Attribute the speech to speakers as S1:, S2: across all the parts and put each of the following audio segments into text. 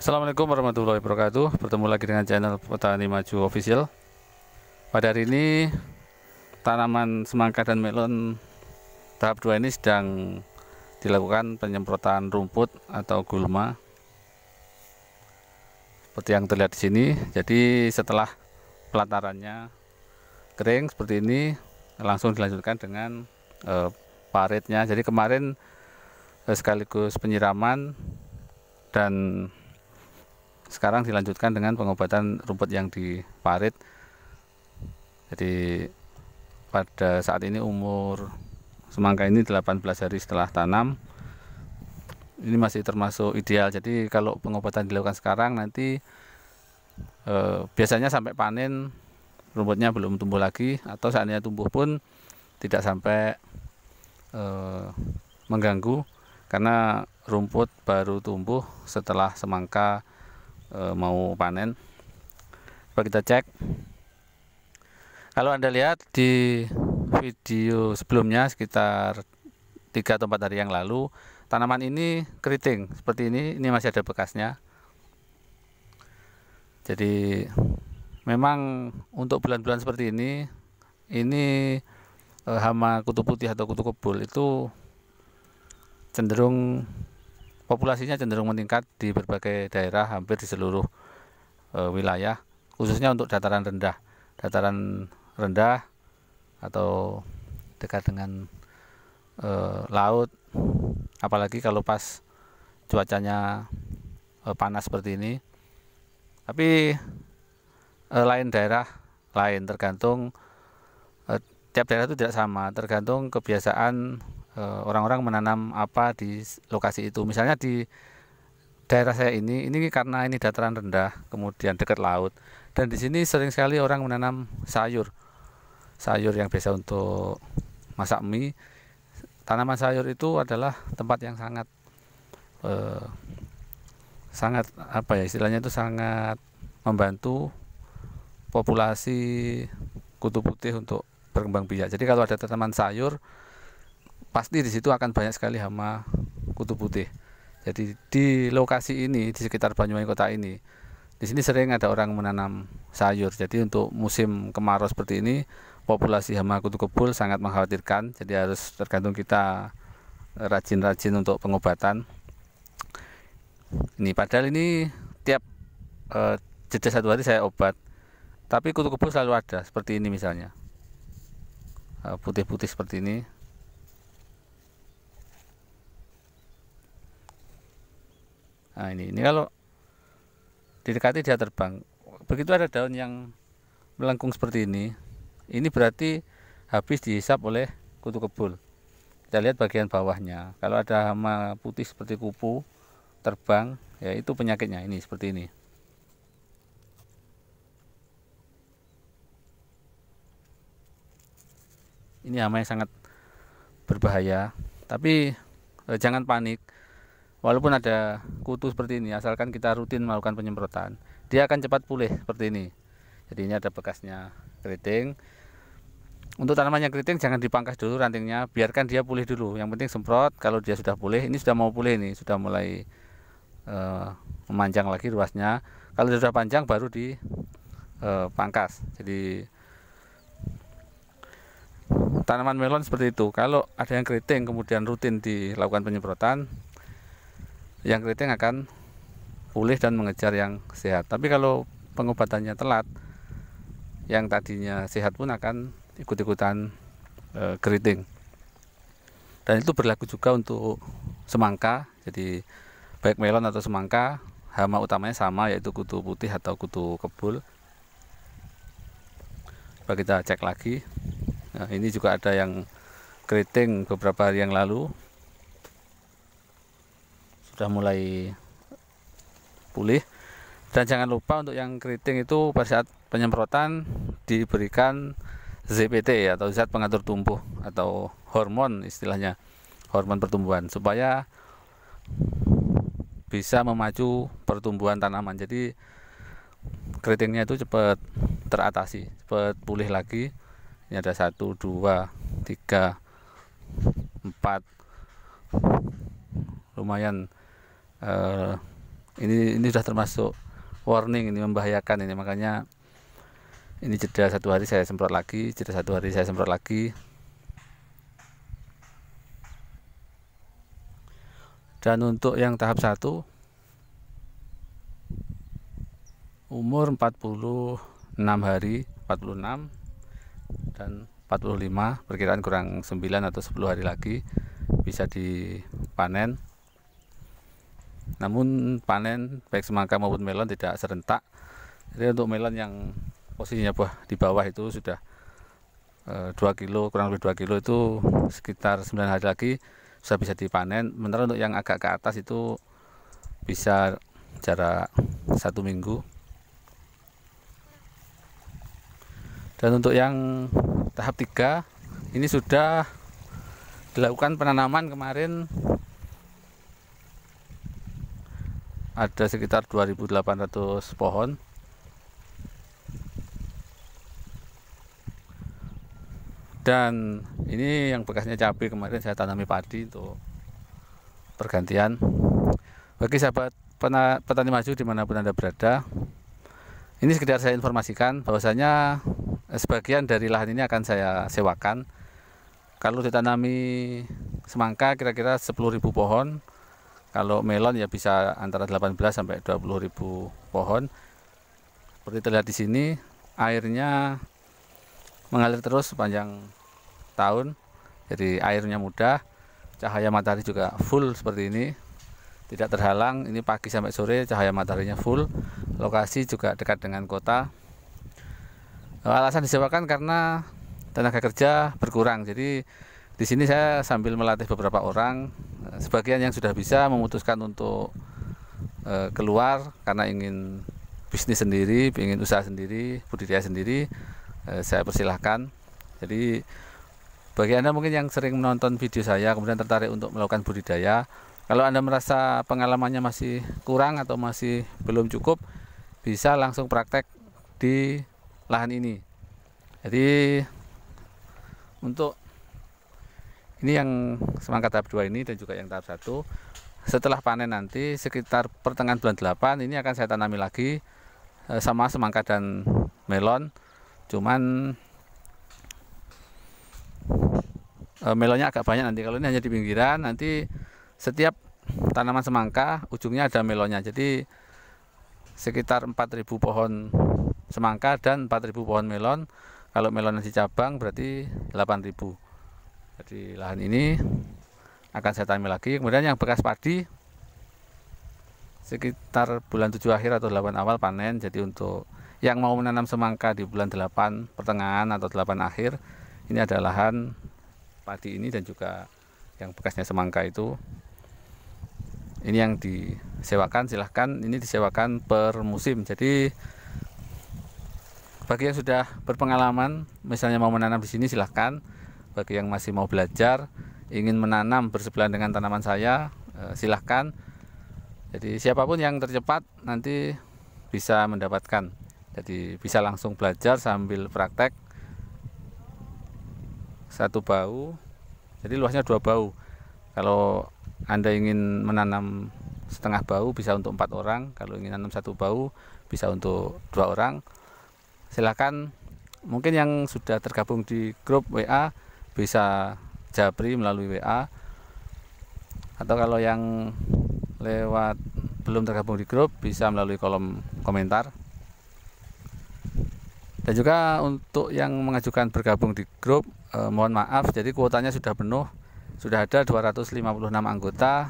S1: Assalamualaikum warahmatullahi wabarakatuh Bertemu lagi dengan channel Petani Maju Official Pada hari ini Tanaman semangka dan melon Tahap 2 ini sedang Dilakukan penyemprotan rumput Atau gulma Seperti yang terlihat di sini Jadi setelah Pelantarannya kering Seperti ini langsung dilanjutkan dengan e, Paritnya Jadi kemarin e, Sekaligus penyiraman dan sekarang dilanjutkan dengan pengobatan rumput yang diparit jadi pada saat ini umur semangka ini 18 hari setelah tanam ini masih termasuk ideal jadi kalau pengobatan dilakukan sekarang nanti e, biasanya sampai panen rumputnya belum tumbuh lagi atau seandainya tumbuh pun tidak sampai e, mengganggu karena rumput baru tumbuh setelah semangka Eh, mau panen coba kita cek kalau anda lihat di video sebelumnya sekitar tiga atau empat hari yang lalu tanaman ini keriting seperti ini ini masih ada bekasnya jadi memang untuk bulan-bulan seperti ini ini eh, hama kutu putih atau kutu kebul itu cenderung populasinya cenderung meningkat di berbagai daerah hampir di seluruh e, wilayah khususnya untuk dataran rendah dataran rendah atau dekat dengan e, laut apalagi kalau pas cuacanya e, panas seperti ini tapi e, lain daerah lain tergantung e, tiap daerah itu tidak sama tergantung kebiasaan Eh, orang-orang menanam apa di lokasi itu. Misalnya di daerah saya ini, ini karena ini dataran rendah, kemudian dekat laut, dan di sini sering sekali orang menanam sayur, sayur yang biasa untuk masak mie. Tanaman sayur itu adalah tempat yang sangat, eh, sangat apa ya istilahnya itu sangat membantu populasi kutu putih untuk berkembang biak. Jadi kalau ada tanaman sayur pasti di situ akan banyak sekali hama kutu putih. Jadi di lokasi ini di sekitar Banyuwangi kota ini di sini sering ada orang menanam sayur. Jadi untuk musim kemarau seperti ini populasi hama kutu kebul sangat mengkhawatirkan. Jadi harus tergantung kita rajin-rajin untuk pengobatan. Ini padahal ini tiap eh, jeda satu hari saya obat. Tapi kutu kebul selalu ada seperti ini misalnya. Eh, putih-putih seperti ini Nah ini, ini kalau didekati dia terbang. Begitu ada daun yang melengkung seperti ini, ini berarti habis dihisap oleh kutu kebul. Kita lihat bagian bawahnya. Kalau ada hama putih seperti kupu terbang, ya itu penyakitnya ini seperti ini. Ini hama yang sangat berbahaya, tapi eh, jangan panik walaupun ada kutu seperti ini asalkan kita rutin melakukan penyemprotan dia akan cepat pulih seperti ini jadi ini ada bekasnya keriting untuk tanaman yang keriting jangan dipangkas dulu rantingnya biarkan dia pulih dulu yang penting semprot kalau dia sudah pulih ini sudah mau pulih ini sudah mulai uh, memanjang lagi ruasnya kalau sudah panjang baru dipangkas. Eh, jadi tanaman melon seperti itu kalau ada yang keriting kemudian rutin dilakukan penyemprotan yang keriting akan pulih dan mengejar yang sehat. Tapi kalau pengobatannya telat, yang tadinya sehat pun akan ikut-ikutan e, keriting. Dan itu berlaku juga untuk semangka. Jadi baik melon atau semangka, hama utamanya sama yaitu kutu putih atau kutu kebul. Coba kita cek lagi. Nah, ini juga ada yang keriting beberapa hari yang lalu sudah mulai pulih dan jangan lupa untuk yang keriting itu pada saat penyemprotan diberikan ZPT atau zat pengatur tumbuh atau hormon istilahnya hormon pertumbuhan supaya bisa memacu pertumbuhan tanaman jadi keritingnya itu cepat teratasi cepat pulih lagi ini ada satu dua tiga empat lumayan uh, ini ini sudah termasuk warning ini membahayakan ini makanya ini jeda satu hari saya semprot lagi jeda satu hari saya semprot lagi dan untuk yang tahap satu umur 46 hari 46 dan 45 perkiraan kurang 9 atau 10 hari lagi bisa dipanen namun panen baik semangka maupun melon tidak serentak. Jadi untuk melon yang posisinya buah di bawah itu sudah e, eh, 2 kilo kurang lebih 2 kilo itu sekitar 9 hari lagi sudah bisa dipanen. Sementara untuk yang agak ke atas itu bisa jarak satu minggu. Dan untuk yang tahap 3 ini sudah dilakukan penanaman kemarin ada sekitar 2800 pohon dan ini yang bekasnya cabai kemarin saya tanami padi itu pergantian bagi sahabat petani maju dimanapun anda berada ini sekedar saya informasikan bahwasanya eh, sebagian dari lahan ini akan saya sewakan kalau ditanami semangka kira-kira 10.000 pohon kalau melon ya bisa antara 18 sampai 20 ribu pohon. Seperti terlihat di sini, airnya mengalir terus sepanjang tahun. Jadi airnya mudah, cahaya matahari juga full seperti ini. Tidak terhalang, ini pagi sampai sore cahaya mataharinya full. Lokasi juga dekat dengan kota. Alasan disebabkan karena tenaga kerja berkurang. Jadi di sini saya sambil melatih beberapa orang, eh, sebagian yang sudah bisa memutuskan untuk eh, keluar karena ingin bisnis sendiri, ingin usaha sendiri, budidaya sendiri, eh, saya persilahkan. Jadi bagi Anda mungkin yang sering menonton video saya kemudian tertarik untuk melakukan budidaya, kalau Anda merasa pengalamannya masih kurang atau masih belum cukup, bisa langsung praktek di lahan ini. Jadi untuk ini yang semangka tahap 2 ini dan juga yang tahap 1 setelah panen nanti sekitar pertengahan bulan 8 ini akan saya tanami lagi eh, sama semangka dan melon cuman eh, melonnya agak banyak nanti kalau ini hanya di pinggiran nanti setiap tanaman semangka ujungnya ada melonnya jadi sekitar 4000 pohon semangka dan 4000 pohon melon kalau melon di cabang berarti 8000 jadi lahan ini akan saya tanami lagi kemudian yang bekas padi sekitar bulan 7 akhir atau 8 awal panen jadi untuk yang mau menanam semangka di bulan 8 pertengahan atau 8 akhir ini ada lahan padi ini dan juga yang bekasnya semangka itu ini yang disewakan silahkan ini disewakan per musim jadi bagi yang sudah berpengalaman misalnya mau menanam di sini silahkan bagi yang masih mau belajar ingin menanam bersebelahan dengan tanaman saya eh, silahkan jadi siapapun yang tercepat nanti bisa mendapatkan jadi bisa langsung belajar sambil praktek satu bau jadi luasnya dua bau kalau anda ingin menanam setengah bau bisa untuk empat orang kalau ingin menanam satu bau bisa untuk dua orang silahkan mungkin yang sudah tergabung di grup WA bisa japri melalui WA atau kalau yang lewat belum tergabung di grup bisa melalui kolom komentar dan juga untuk yang mengajukan bergabung di grup eh, mohon maaf jadi kuotanya sudah penuh sudah ada 256 anggota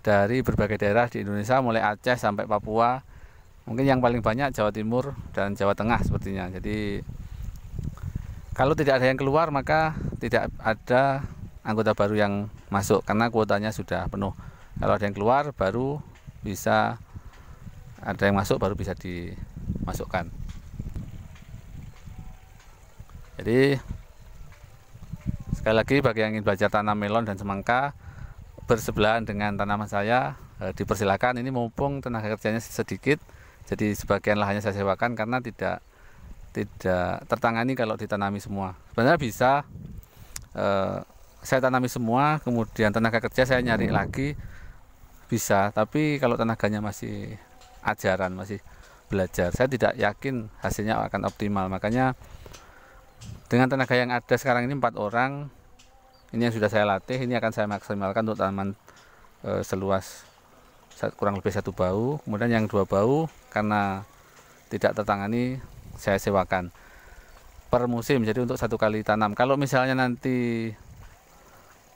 S1: dari berbagai daerah di Indonesia mulai Aceh sampai Papua mungkin yang paling banyak Jawa Timur dan Jawa Tengah sepertinya jadi kalau tidak ada yang keluar maka tidak ada anggota baru yang masuk karena kuotanya sudah penuh. Kalau ada yang keluar baru bisa ada yang masuk baru bisa dimasukkan. Jadi sekali lagi bagi yang ingin belajar tanam melon dan semangka bersebelahan dengan tanaman saya eh, dipersilakan ini mumpung tenaga kerjanya sedikit jadi sebagian lahannya saya sewakan karena tidak tidak tertangani kalau ditanami semua. Sebenarnya bisa eh, saya tanami semua, kemudian tenaga kerja saya nyari lagi bisa, tapi kalau tenaganya masih ajaran, masih belajar, saya tidak yakin hasilnya akan optimal. Makanya dengan tenaga yang ada sekarang ini empat orang, ini yang sudah saya latih, ini akan saya maksimalkan untuk tanaman eh, seluas kurang lebih satu bau. Kemudian yang dua bau karena tidak tertangani saya sewakan per musim jadi untuk satu kali tanam kalau misalnya nanti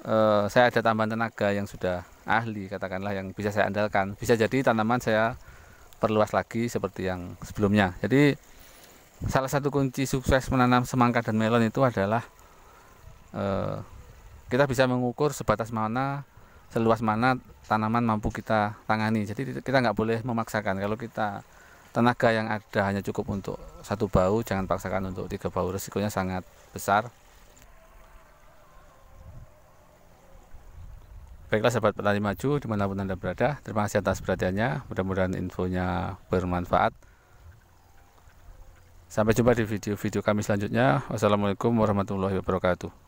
S1: eh, saya ada tambahan tenaga yang sudah ahli katakanlah yang bisa saya andalkan bisa jadi tanaman saya perluas lagi seperti yang sebelumnya jadi salah satu kunci sukses menanam semangka dan melon itu adalah eh, kita bisa mengukur sebatas mana seluas mana tanaman mampu kita tangani jadi kita nggak boleh memaksakan kalau kita tenaga yang ada hanya cukup untuk satu bau jangan paksakan untuk tiga bau resikonya sangat besar Baiklah sahabat petani maju dimanapun Anda berada Terima kasih atas perhatiannya Mudah-mudahan infonya bermanfaat Sampai jumpa di video-video kami selanjutnya Wassalamualaikum warahmatullahi wabarakatuh